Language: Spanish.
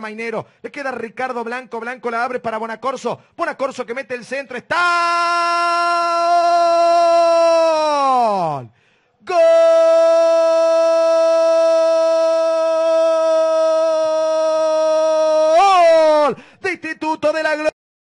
Mainero, le queda Ricardo Blanco, Blanco la abre para Bonacorso, Bonacorso que mete el centro, está... ¡Gol! ¡Gol! De Instituto de la Gloria.